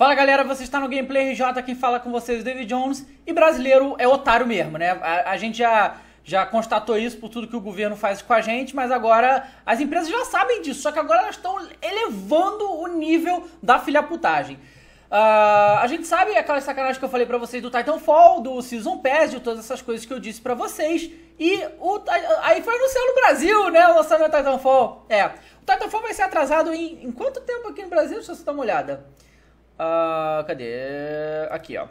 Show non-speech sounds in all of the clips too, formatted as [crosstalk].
Fala galera, você está no Gameplay RJ, quem fala com vocês é David Jones e brasileiro é otário mesmo, né? A, a, gente já, já constatou isso por tudo que o governo faz com a gente, mas agora as empresas já sabem disso, só que agora elas estão elevando o nível da filhaputagem. Uh, a gente sabe aquela sacanagem que eu falei para vocês do Titanfall, do Season Pass, de todas essas coisas que eu disse para vocês. E o, aí foi anunciado no Brasil, né? O lançamento do Titanfall. É. O Titanfall vai ser atrasado em, em quanto tempo aqui no Brasil? Deixa eu só dar uma olhada. Uh, cadê? Aqui, ó.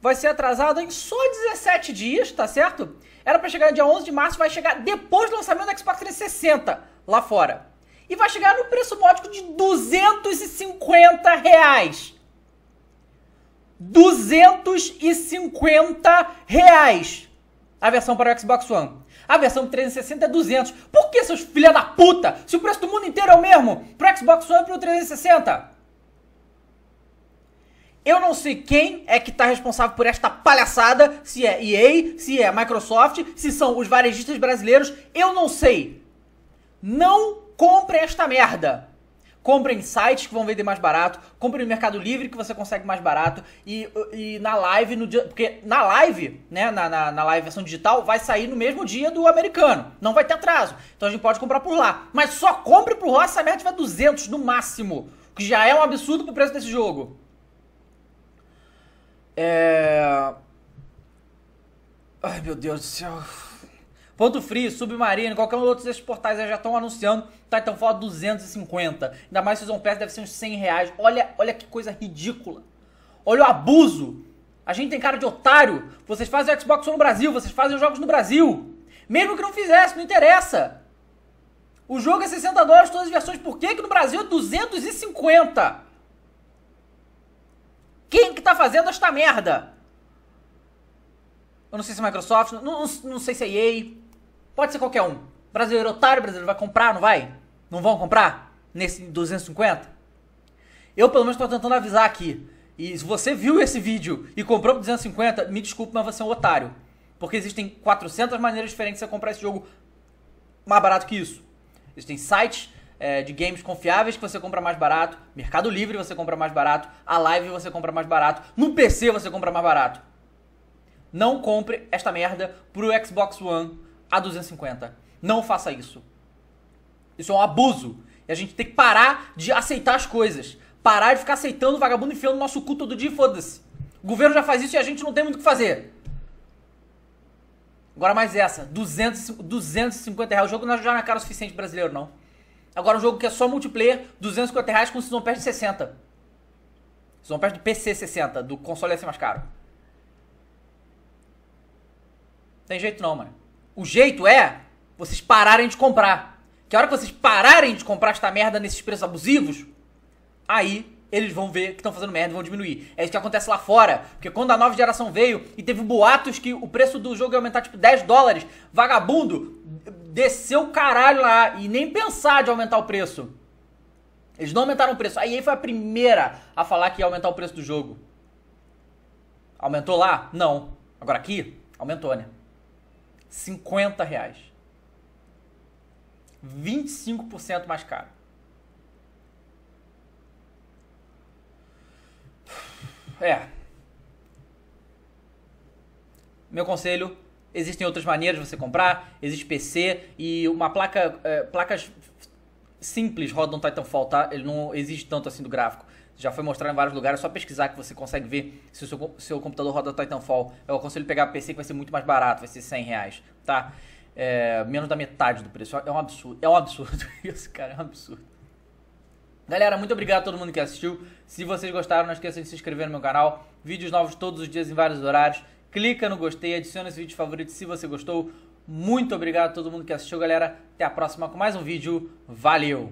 Vai ser atrasado em só 17 dias, tá certo? Era para chegar no dia 11 de março, vai chegar depois do lançamento do Xbox 360 lá fora. E vai chegar no preço módico de 250 reais. 250 reais a versão para o Xbox One. A versão 360 é 200. Por que, seus filha da puta, se o preço do mundo inteiro é o mesmo, pro Xbox One e pro 360? Eu não sei quem é que está responsável por esta palhaçada, se é EA, se é Microsoft, se são os varejistas brasileiros, eu não sei. Não compre esta merda. Compre em sites que vão vender mais barato, compre no Mercado Livre que você consegue mais barato e, e na live no dia, porque na live, né, na, na, na live versão digital vai sair no mesmo dia do americano, não vai ter atraso. Então a gente pode comprar por lá, mas só compre por lá se a merda tiver 200 no máximo, que já é um absurdo pro preço desse jogo. É... Ai, meu Deus do céu. Ponto Frio, Submarino, qualquer um outros desses portais já estão anunciando Titanfall tá, então 250. Ainda mais Season Pass deve ser uns 100 reais. Olha, olha que coisa ridícula. Olha o abuso. A gente tem cara de otário. Vocês fazem o Xbox no Brasil, vocês fazem os jogos no Brasil. Mesmo que não fizesse, não interessa. O jogo é 60 dólares, todas as versões. Por que, que no Brasil é 250? tá fazendo esta merda. Eu não sei se é Microsoft, não, não, não sei se é EA. Pode ser qualquer um. Brasileiro otário, brasileiro vai comprar, não vai? Não vão comprar? Nesse 250? Eu pelo menos estou tentando avisar aqui. E se você viu esse vídeo e comprou por 250, me desculpe, mas você é um otário. Porque existem 400 maneiras diferentes de você comprar esse jogo mais barato que isso. Existem sites é, de games confiáveis que você compra mais barato, Mercado Livre você compra mais barato, a Live você compra mais barato, no PC você compra mais barato. Não compre esta merda pro Xbox One a 250. Não faça isso. Isso é um abuso. E a gente tem que parar de aceitar as coisas. Parar de ficar aceitando o vagabundo enfiando no nosso cu todo dia foda-se. O governo já faz isso e a gente não tem muito o que fazer. Agora mais essa, 200, 250 reais. O jogo não é já na cara o suficiente brasileiro, não. Agora, um jogo que é só multiplayer, 250 reais com Season Pass de 60. Season Pass do PC 60, do console ia é ser mais caro. Tem jeito não, mano. O jeito é vocês pararem de comprar. Que a hora que vocês pararem de comprar esta merda nesses preços abusivos, aí eles vão ver que estão fazendo merda e vão diminuir. É isso que acontece lá fora. Porque quando a nova geração veio e teve boatos que o preço do jogo ia aumentar tipo 10 dólares, vagabundo descer o caralho lá e nem pensar de aumentar o preço. Eles não aumentaram o preço. A EA foi a primeira a falar que ia aumentar o preço do jogo. Aumentou lá? Não. Agora aqui, aumentou, né? 50 reais. 25% mais caro. É. Meu conselho, Existem outras maneiras de você comprar, existe PC e uma placa. É, placas simples rodam Titanfall, tá? Ele não exige tanto assim do gráfico. Já foi mostrado em vários lugares, é só pesquisar que você consegue ver se o seu, seu computador roda Titanfall. Eu aconselho pegar PC que vai ser muito mais barato, vai ser 100 reais, tá? É, menos da metade do preço. É um absurdo, é um absurdo [laughs] isso, cara, é um absurdo. Galera, muito obrigado a todo mundo que assistiu. Se vocês gostaram, não esqueçam de se inscrever no meu canal. Vídeos novos todos os dias em vários horários clica no gostei, adiciona esse vídeo favorito se você gostou. Muito obrigado a todo mundo que assistiu, galera. Até a próxima com mais um vídeo. Valeu!